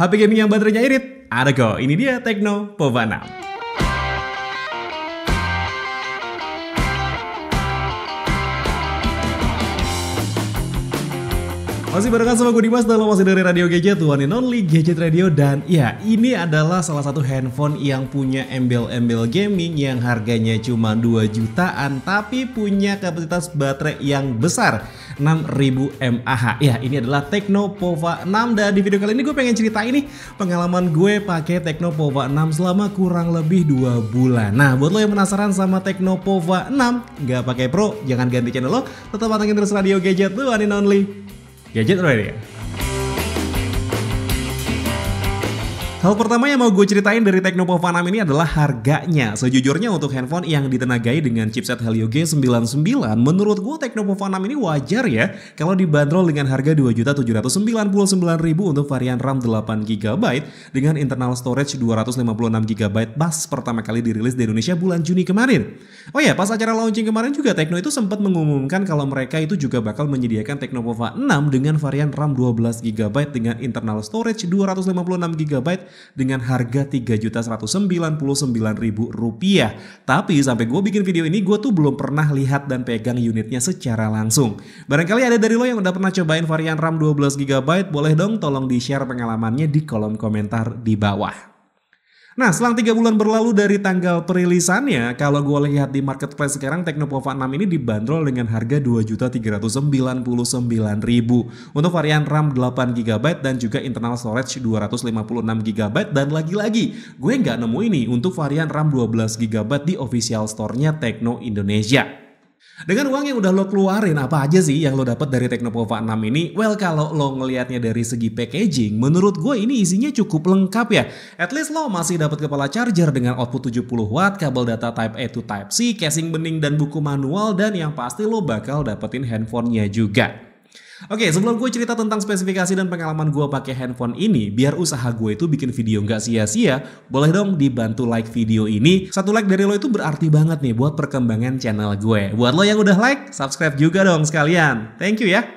HP gaming yang baterainya irit? Ada kok, ini dia Tekno Pova 6. Masih barengan sama gue Dimas dalam masih dari Radio Gadget, One and Only Gadget Radio dan ya ini adalah salah satu handphone yang punya embel-embel gaming yang harganya cuma 2 jutaan tapi punya kapasitas baterai yang besar 6000 mAh. Ya ini adalah Tecno Pova 6 dan di video kali ini gue pengen cerita ini pengalaman gue pakai Tecno Pova 6 selama kurang lebih dua bulan. Nah buat lo yang penasaran sama Tecno Pova 6 nggak pakai Pro jangan ganti channel lo tetap pantengin terus Radio Gadget, One and Only gadget ya, udah ya Hal pertama yang mau gue ceritain dari Pova 6 ini adalah harganya. Sejujurnya untuk handphone yang ditenagai dengan chipset Helio G99, menurut gue Pova 6 ini wajar ya kalau dibanderol dengan harga 2.799.000 untuk varian RAM 8GB dengan internal storage 256GB pas pertama kali dirilis di Indonesia bulan Juni kemarin. Oh ya, pas acara launching kemarin juga Tekno itu sempat mengumumkan kalau mereka itu juga bakal menyediakan Teknopova 6 dengan varian RAM 12GB dengan internal storage 256GB dengan harga Rp3.199.000. Tapi sampai gue bikin video ini gue tuh belum pernah lihat dan pegang unitnya secara langsung. Barangkali ada dari lo yang udah pernah cobain varian RAM 12GB, boleh dong tolong di-share pengalamannya di kolom komentar di bawah. Nah, selang 3 bulan berlalu dari tanggal perilisannya, kalau gue lihat di marketplace sekarang Technopova 6 ini dibanderol dengan harga 2.399.000 untuk varian RAM 8GB dan juga internal storage 256GB dan lagi-lagi gue nggak nemu ini untuk varian RAM 12GB di official store-nya Techno Indonesia. Dengan uang yang udah lo keluarin, apa aja sih yang lo dapat dari Teknopova 6 ini? Well, kalau lo ngelihatnya dari segi packaging, menurut gue ini isinya cukup lengkap ya. At least lo masih dapat kepala charger dengan output 70 watt, kabel data Type A to Type C, casing bening dan buku manual, dan yang pasti lo bakal dapetin handphonenya juga. Oke, okay, sebelum gue cerita tentang spesifikasi dan pengalaman gue pakai handphone ini, biar usaha gue itu bikin video nggak sia-sia, boleh dong dibantu like video ini. Satu like dari lo itu berarti banget nih buat perkembangan channel gue. Buat lo yang udah like, subscribe juga dong sekalian. Thank you ya.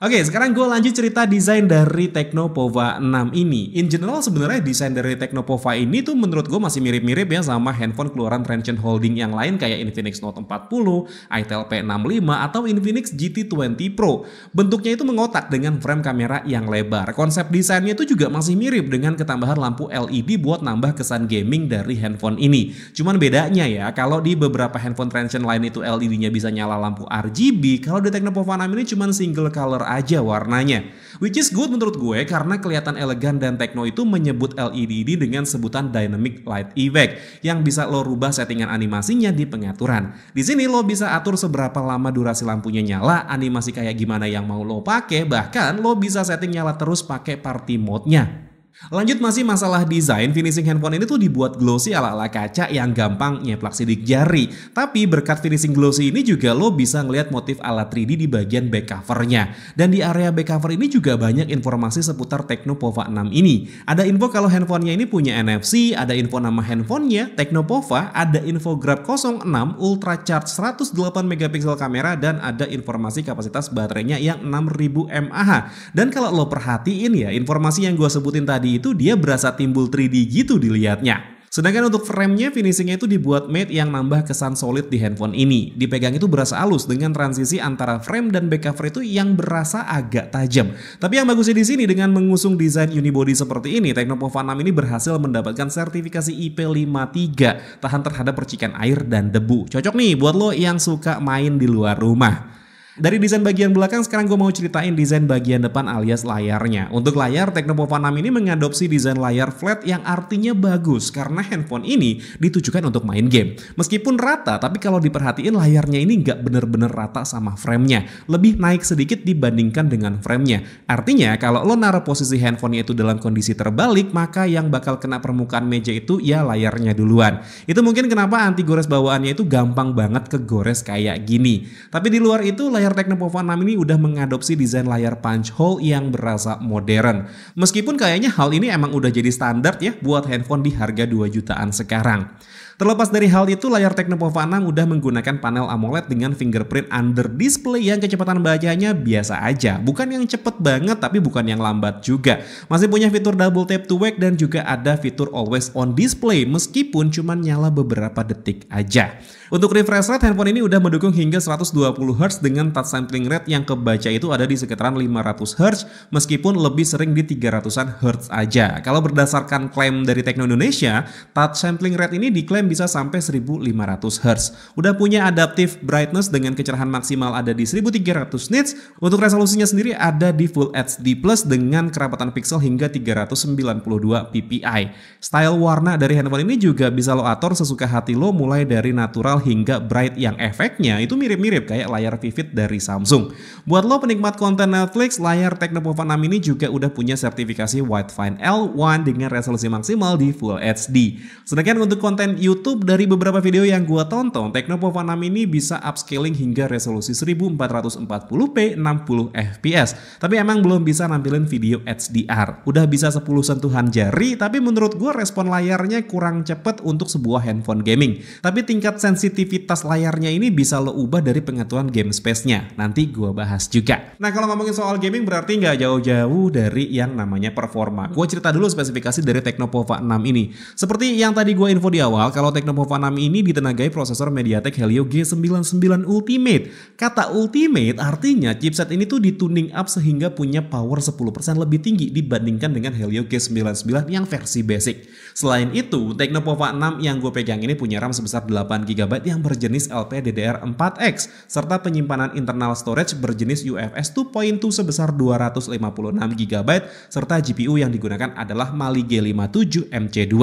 Oke, sekarang gue lanjut cerita desain dari Technopova 6 ini. In general sebenarnya desain dari Technopova ini tuh menurut gue masih mirip-mirip ya sama handphone keluaran Transient Holding yang lain kayak Infinix Note 40, itel P65, atau Infinix GT20 Pro. Bentuknya itu mengotak dengan frame kamera yang lebar. Konsep desainnya itu juga masih mirip dengan ketambahan lampu LED buat nambah kesan gaming dari handphone ini. Cuman bedanya ya, kalau di beberapa handphone Transient lain itu LED-nya bisa nyala lampu RGB, kalau di Technopova 6 ini cuman single color aja warnanya. Which is good menurut gue karena kelihatan elegan dan techno itu menyebut LED ini dengan sebutan Dynamic Light Effect yang bisa lo rubah settingan animasinya di pengaturan. Di sini lo bisa atur seberapa lama durasi lampunya nyala, animasi kayak gimana yang mau lo pakai, bahkan lo bisa setting nyala terus pakai party mode-nya. Lanjut masih masalah desain, finishing handphone ini tuh dibuat glossy ala-ala kaca yang gampang nyeplak sidik jari. Tapi berkat finishing glossy ini juga lo bisa ngelihat motif ala 3D di bagian back covernya. Dan di area back cover ini juga banyak informasi seputar Pova 6 ini. Ada info kalau handphonenya ini punya NFC, ada info nama handphonenya, Pova, ada info Grab 06 Ultra Charge 108 megapiksel kamera dan ada informasi kapasitas baterainya yang 6000 mAh. Dan kalau lo perhatiin ya, informasi yang gue sebutin tadi tadi itu dia berasa timbul 3D gitu dilihatnya. Sedangkan untuk framenya, finishingnya itu dibuat matte yang nambah kesan solid di handphone ini. Dipegang itu berasa halus dengan transisi antara frame dan back cover itu yang berasa agak tajam. Tapi yang bagusnya di sini dengan mengusung desain unibody seperti ini, V6 ini berhasil mendapatkan sertifikasi IP53, tahan terhadap percikan air dan debu. Cocok nih buat lo yang suka main di luar rumah. Dari desain bagian belakang sekarang gue mau ceritain desain bagian depan alias layarnya. Untuk layar, Tecnopo 6 ini mengadopsi desain layar flat yang artinya bagus karena handphone ini ditujukan untuk main game. Meskipun rata, tapi kalau diperhatiin layarnya ini nggak bener-bener rata sama framenya. Lebih naik sedikit dibandingkan dengan framenya. Artinya kalau lo naruh posisi handphonenya itu dalam kondisi terbalik, maka yang bakal kena permukaan meja itu ya layarnya duluan. Itu mungkin kenapa anti gores bawaannya itu gampang banget kegores kayak gini. Tapi di luar itu layar layar Technopova 6 ini udah mengadopsi desain layar punch hole yang berasa modern. Meskipun kayaknya hal ini emang udah jadi standar ya buat handphone di harga 2 jutaan sekarang. Terlepas dari hal itu, layar Technopova 6 udah menggunakan panel AMOLED dengan fingerprint under display yang kecepatan bacanya biasa aja. Bukan yang cepet banget, tapi bukan yang lambat juga. Masih punya fitur double tap to wake dan juga ada fitur always on display meskipun cuma nyala beberapa detik aja. Untuk refresh rate handphone ini udah mendukung hingga 120 Hz dengan touch sampling rate yang kebaca itu ada di sekitaran 500 Hz meskipun lebih sering di 300-an Hz aja. Kalau berdasarkan klaim dari Tekno Indonesia, touch sampling rate ini diklaim bisa sampai 1500 Hz. Udah punya adaptive brightness dengan kecerahan maksimal ada di 1300 nits. Untuk resolusinya sendiri ada di Full HD Plus dengan kerapatan pixel hingga 392 ppi. Style warna dari handphone ini juga bisa lo atur sesuka hati lo mulai dari natural hingga bright yang efeknya itu mirip-mirip kayak layar vivid dari Samsung. Buat lo penikmat konten Netflix, layar Technopova 6 ini juga udah punya sertifikasi Widevine L1 dengan resolusi maksimal di Full HD. Sedangkan untuk konten YouTube dari beberapa video yang gua tonton, Technopova 6 ini bisa upscaling hingga resolusi 1440p 60 fps. Tapi emang belum bisa nampilin video HDR. Udah bisa 10 sentuhan jari, tapi menurut gua respon layarnya kurang cepet untuk sebuah handphone gaming. Tapi tingkat sensitif sensitivitas layarnya ini bisa lo ubah dari pengaturan game space-nya. Nanti gue bahas juga. Nah kalau ngomongin soal gaming berarti nggak jauh-jauh dari yang namanya performa. Gue cerita dulu spesifikasi dari Tecnopova 6 ini. Seperti yang tadi gue info di awal, kalau Tecnopova 6 ini ditenagai prosesor MediaTek Helio G99 Ultimate. Kata Ultimate artinya chipset ini tuh dituning up sehingga punya power 10% lebih tinggi dibandingkan dengan Helio G99 yang versi basic. Selain itu, Tecnopova 6 yang gue pegang ini punya RAM sebesar 8GB yang berjenis LPDDR4X serta penyimpanan internal storage berjenis UFS 2.2 sebesar 256 GB serta GPU yang digunakan adalah Mali G57 MC2.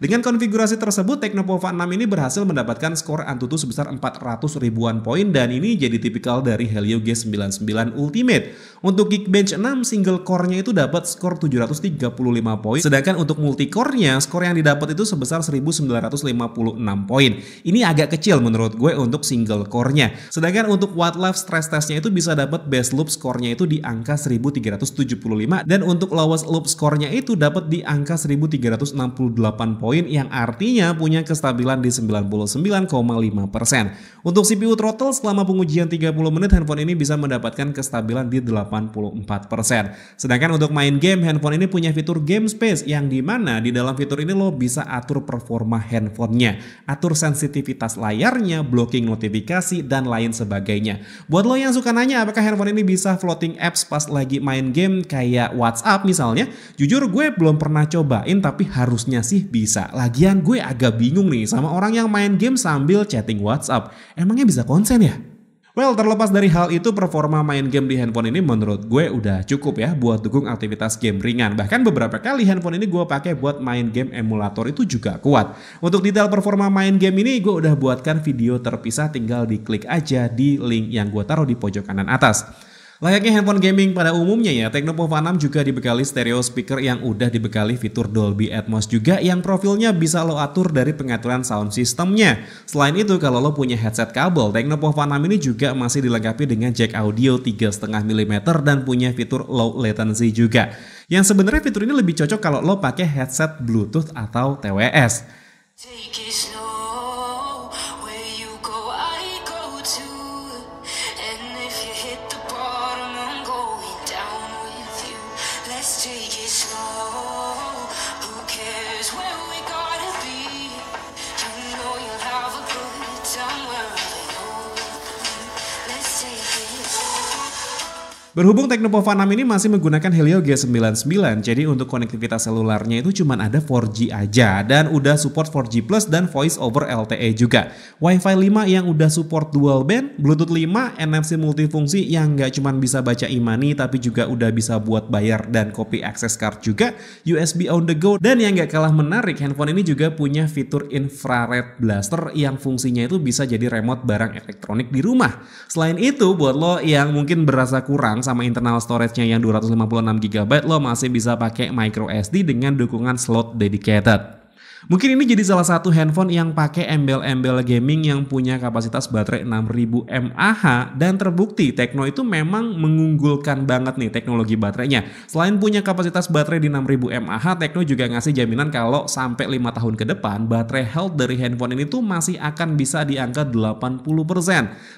Dengan konfigurasi tersebut, Tecnopova 6 ini berhasil mendapatkan skor Antutu sebesar 400 ribuan poin dan ini jadi tipikal dari Helio G99 Ultimate. Untuk Geekbench 6, single core-nya itu dapat skor 735 poin, sedangkan untuk multi core-nya skor yang didapat itu sebesar 1956 poin. Ini agak kecil menurut gue untuk single core-nya. Sedangkan untuk Wildlife stress testnya itu bisa dapat best loop score-nya itu di angka 1375 dan untuk lowest loop score-nya itu dapat di angka 1368 poin yang artinya punya kestabilan di 99,5%. Untuk CPU throttle selama pengujian 30 menit handphone ini bisa mendapatkan kestabilan di 84%. Sedangkan untuk main game handphone ini punya fitur game space yang dimana di dalam fitur ini lo bisa atur performa handphonenya, atur sensitivitas layarnya, blocking notifikasi, dan lain sebagainya. Buat lo yang suka nanya apakah handphone ini bisa floating apps pas lagi main game kayak WhatsApp misalnya, jujur gue belum pernah cobain tapi harusnya sih bisa. Lagian gue agak bingung nih sama orang yang main game sambil chatting WhatsApp. Emangnya bisa konsen ya? Well, terlepas dari hal itu, performa main game di handphone ini menurut gue udah cukup ya buat dukung aktivitas game ringan. Bahkan beberapa kali handphone ini gue pakai buat main game emulator itu juga kuat. Untuk detail performa main game ini, gue udah buatkan video terpisah tinggal diklik aja di link yang gue taruh di pojok kanan atas. Layaknya handphone gaming pada umumnya ya, Tecnopova 6 juga dibekali stereo speaker yang udah dibekali fitur Dolby Atmos juga yang profilnya bisa lo atur dari pengaturan sound systemnya. Selain itu, kalau lo punya headset kabel, Tecnopova 6 ini juga masih dilengkapi dengan jack audio 3,5 mm dan punya fitur low latency juga. Yang sebenarnya fitur ini lebih cocok kalau lo pakai headset Bluetooth atau TWS. Take it slow. Berhubung Teknopova 6 ini masih menggunakan Helio G99, jadi untuk konektivitas selularnya itu cuma ada 4G aja dan udah support 4G Plus dan Voice over LTE juga. Wi-Fi 5 yang udah support dual band, Bluetooth 5, NFC multifungsi yang nggak cuma bisa baca imani tapi juga udah bisa buat bayar dan copy access card juga, USB on the go, dan yang nggak kalah menarik, handphone ini juga punya fitur infrared blaster yang fungsinya itu bisa jadi remote barang elektronik di rumah. Selain itu, buat lo yang mungkin berasa kurang, sama internal storage-nya yang 256GB, lo masih bisa pakai micro SD dengan dukungan slot dedicated. Mungkin ini jadi salah satu handphone yang pakai embel-embel gaming yang punya kapasitas baterai 6000 mAh dan terbukti Tekno itu memang mengunggulkan banget nih teknologi baterainya. Selain punya kapasitas baterai di 6000 mAh, Tekno juga ngasih jaminan kalau sampai 5 tahun ke depan baterai health dari handphone ini tuh masih akan bisa di angka 80%.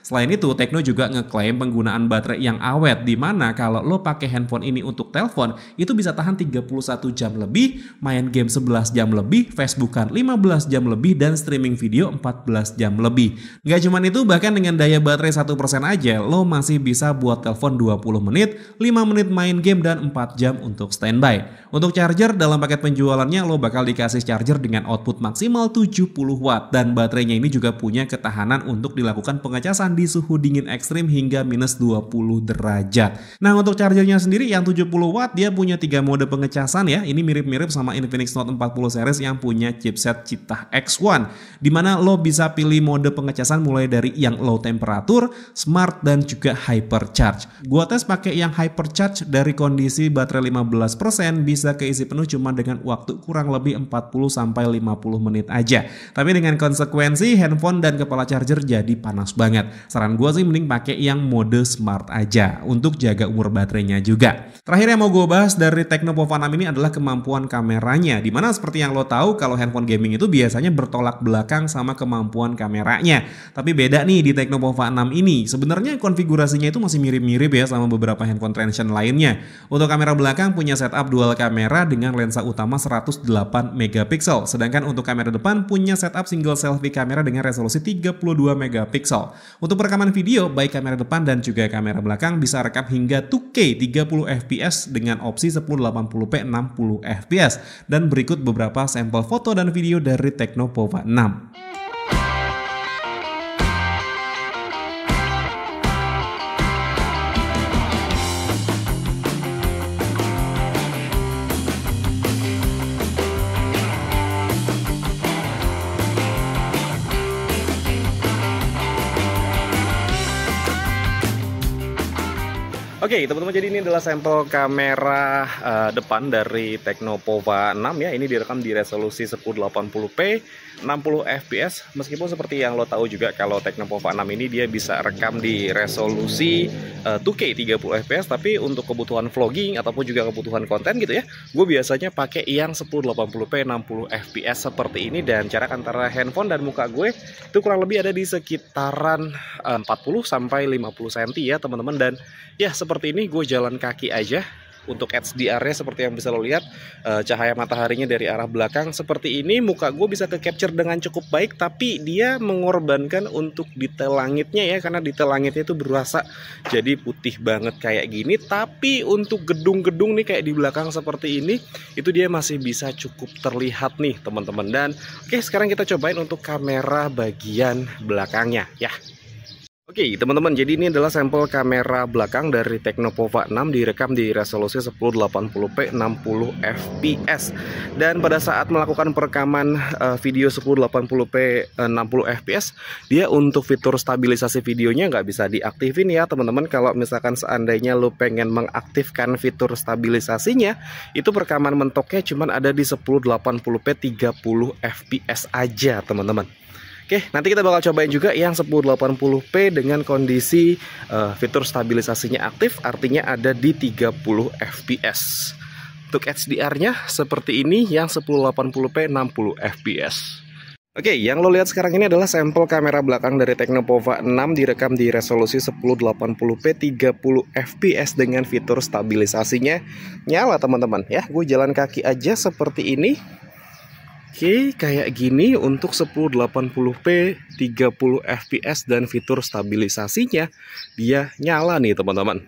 Selain itu, Tekno juga ngeklaim penggunaan baterai yang awet di mana kalau lo pakai handphone ini untuk telepon itu bisa tahan 31 jam lebih, main game 11 jam lebih, fast Bukan 15 jam lebih dan streaming video 14 jam lebih. Gak cuman itu, bahkan dengan daya baterai 1% aja, lo masih bisa buat telepon 20 menit, 5 menit main game, dan 4 jam untuk standby. Untuk charger, dalam paket penjualannya lo bakal dikasih charger dengan output maksimal 70 watt, dan baterainya ini juga punya ketahanan untuk dilakukan pengecasan di suhu dingin ekstrim hingga minus 20 derajat. Nah, untuk chargernya sendiri yang 70 watt, dia punya tiga mode pengecasan ya, ini mirip-mirip sama Infinix Note 40 series yang punya punya chipset Cipta X1 di mana lo bisa pilih mode pengecasan mulai dari yang low temperature, smart dan juga hypercharge. Gua tes pakai yang hypercharge dari kondisi baterai 15% bisa keisi penuh cuma dengan waktu kurang lebih 40 sampai 50 menit aja. Tapi dengan konsekuensi handphone dan kepala charger jadi panas banget. Saran gua sih mending pakai yang mode smart aja untuk jaga umur baterainya juga. Terakhir yang mau gue bahas dari Tecno ini adalah kemampuan kameranya. Dimana seperti yang lo tahu kalau kalau handphone gaming itu biasanya bertolak belakang sama kemampuan kameranya. Tapi beda nih di Pova 6 ini. Sebenarnya konfigurasinya itu masih mirip-mirip ya sama beberapa handphone transient lainnya. Untuk kamera belakang punya setup dual kamera dengan lensa utama 108 megapiksel, sedangkan untuk kamera depan punya setup single selfie kamera dengan resolusi 32 megapiksel. Untuk perekaman video, baik kamera depan dan juga kamera belakang bisa rekam hingga 2K 30 fps dengan opsi 1080p 60 fps. Dan berikut beberapa sampel foto foto dan video dari Teknopova 6. Oke okay, teman-teman jadi ini adalah sampel kamera uh, depan dari Technopova 6 ya Ini direkam di resolusi 1080p 60 fps Meskipun seperti yang lo tahu juga kalau Technopova 6 ini dia bisa rekam di resolusi uh, 2K 30 fps Tapi untuk kebutuhan vlogging ataupun juga kebutuhan konten gitu ya Gue biasanya pakai yang 1080p 60 fps seperti ini Dan cara antara handphone dan muka gue itu kurang lebih ada di sekitaran eh, uh, 40 sampai 50 cm ya teman-teman Dan ya seperti seperti ini gue jalan kaki aja untuk HDR-nya seperti yang bisa lo lihat eh, cahaya mataharinya dari arah belakang seperti ini muka gue bisa ke capture dengan cukup baik tapi dia mengorbankan untuk detail langitnya ya karena detail langitnya itu berasa jadi putih banget kayak gini tapi untuk gedung-gedung nih kayak di belakang seperti ini itu dia masih bisa cukup terlihat nih teman-teman dan oke sekarang kita cobain untuk kamera bagian belakangnya ya Oke okay, teman-teman jadi ini adalah sampel kamera belakang dari Technopova 6 direkam di resolusi 1080p 60 fps dan pada saat melakukan perekaman uh, video 1080p 60 fps dia untuk fitur stabilisasi videonya nggak bisa diaktifin ya teman-teman kalau misalkan seandainya lo pengen mengaktifkan fitur stabilisasinya itu perekaman mentoknya cuman ada di 1080p 30 fps aja teman-teman Oke, nanti kita bakal cobain juga yang 1080p dengan kondisi uh, fitur stabilisasinya aktif, artinya ada di 30 fps. Untuk HDR-nya seperti ini yang 1080p 60 fps. Oke, yang lo lihat sekarang ini adalah sampel kamera belakang dari Tecnopova 6 direkam di resolusi 1080p 30 fps dengan fitur stabilisasinya nyala teman-teman ya. Gue jalan kaki aja seperti ini Oke, kayak gini untuk 1080p 30 fps dan fitur stabilisasinya dia nyala nih teman-teman.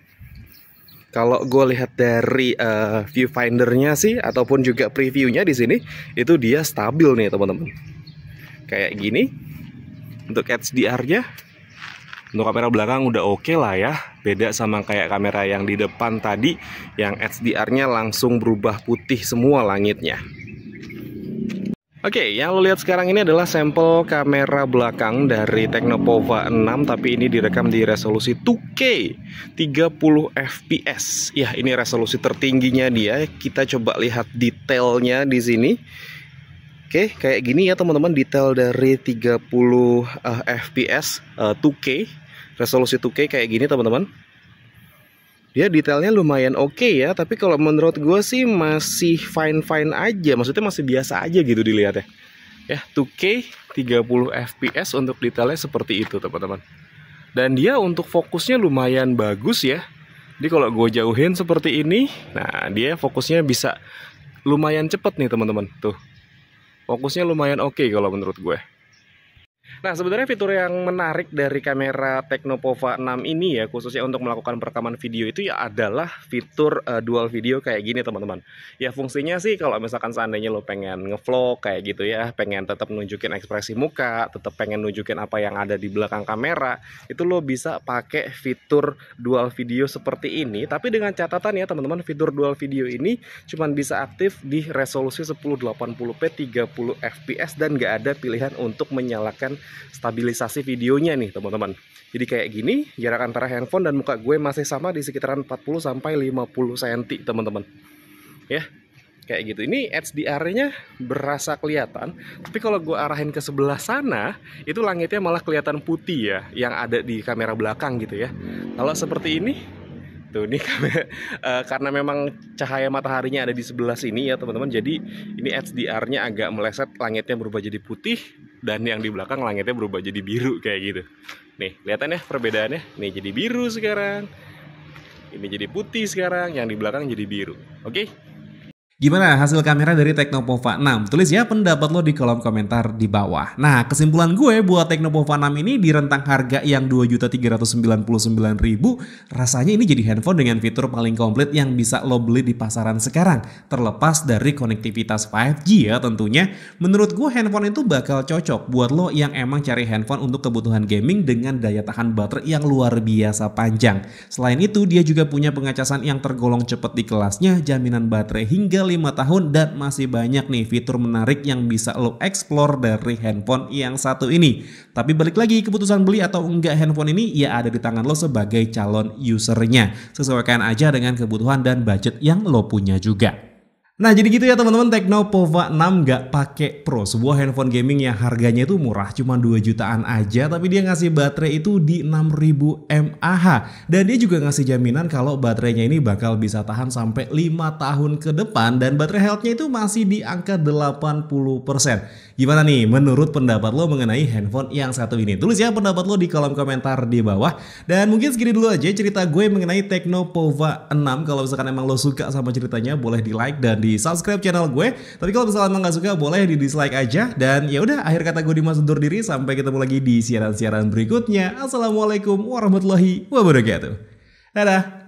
Kalau gue lihat dari uh, viewfindernya sih ataupun juga previewnya di sini itu dia stabil nih teman-teman. Kayak gini untuk HDR-nya untuk kamera belakang udah oke okay lah ya Beda sama kayak kamera yang di depan tadi Yang HDR-nya langsung berubah putih semua langitnya Oke, okay, yang lo lihat sekarang ini adalah sampel kamera belakang dari Technopova 6 tapi ini direkam di resolusi 2K 30 fps. Ya, ini resolusi tertingginya dia. Kita coba lihat detailnya di sini. Oke, okay, kayak gini ya teman-teman detail dari 30 fps 2K. Resolusi 2K kayak gini teman-teman dia detailnya lumayan oke okay ya tapi kalau menurut gue sih masih fine fine aja maksudnya masih biasa aja gitu dilihat ya ya 2K 30 fps untuk detailnya seperti itu teman-teman dan dia untuk fokusnya lumayan bagus ya jadi kalau gue jauhin seperti ini nah dia fokusnya bisa lumayan cepet nih teman-teman tuh fokusnya lumayan oke okay kalau menurut gue Nah, sebenarnya fitur yang menarik dari kamera Technopova 6 ini ya, khususnya untuk melakukan perekaman video itu ya adalah fitur uh, dual video kayak gini, teman-teman. Ya, fungsinya sih kalau misalkan seandainya lo pengen ngevlog kayak gitu ya, pengen tetap nunjukin ekspresi muka, tetap pengen nunjukin apa yang ada di belakang kamera, itu lo bisa pakai fitur dual video seperti ini, tapi dengan catatan ya, teman-teman, fitur dual video ini cuman bisa aktif di resolusi 1080p 30 fps dan nggak ada pilihan untuk menyalakan stabilisasi videonya nih teman-teman jadi kayak gini jarak antara handphone dan muka gue masih sama di sekitaran 40 sampai 50 cm teman-teman ya kayak gitu ini HDR-nya berasa kelihatan tapi kalau gue arahin ke sebelah sana itu langitnya malah kelihatan putih ya yang ada di kamera belakang gitu ya kalau seperti ini Tuh gitu. ini eh, karena memang cahaya mataharinya ada di sebelah sini ya teman-teman. Jadi ini HDR-nya agak meleset, langitnya berubah jadi putih dan yang di belakang langitnya berubah jadi biru kayak gitu. Nih, kelihatan ya perbedaannya. Nih jadi biru sekarang. Ini jadi putih sekarang, yang di belakang jadi biru. Oke? Okay? Gimana hasil kamera dari Technopova 6? Tulis ya pendapat lo di kolom komentar di bawah. Nah, kesimpulan gue buat Technopova 6 ini di rentang harga yang 2.399.000, rasanya ini jadi handphone dengan fitur paling komplit yang bisa lo beli di pasaran sekarang, terlepas dari konektivitas 5G ya tentunya. Menurut gue handphone itu bakal cocok buat lo yang emang cari handphone untuk kebutuhan gaming dengan daya tahan baterai yang luar biasa panjang. Selain itu, dia juga punya pengacasan yang tergolong cepat di kelasnya, jaminan baterai hingga lima tahun dan masih banyak nih fitur menarik yang bisa lo explore dari handphone yang satu ini. Tapi balik lagi keputusan beli atau enggak handphone ini ya ada di tangan lo sebagai calon usernya. Sesuaikan aja dengan kebutuhan dan budget yang lo punya juga. Nah jadi gitu ya teman-teman Tekno Pova 6 nggak pakai Pro Sebuah handphone gaming yang harganya itu murah Cuma 2 jutaan aja Tapi dia ngasih baterai itu di 6000 mAh Dan dia juga ngasih jaminan kalau baterainya ini bakal bisa tahan sampai 5 tahun ke depan Dan baterai healthnya itu masih di angka 80% Gimana nih menurut pendapat lo mengenai handphone yang satu ini? Tulis ya pendapat lo di kolom komentar di bawah. Dan mungkin segini dulu aja cerita gue mengenai Teknopova 6. Kalau misalkan emang lo suka sama ceritanya boleh di like dan di subscribe channel gue. Tapi kalau misalkan emang gak suka boleh di dislike aja. Dan ya udah akhir kata gue Dimas undur diri. Sampai ketemu lagi di siaran-siaran berikutnya. Assalamualaikum warahmatullahi wabarakatuh. Dadah!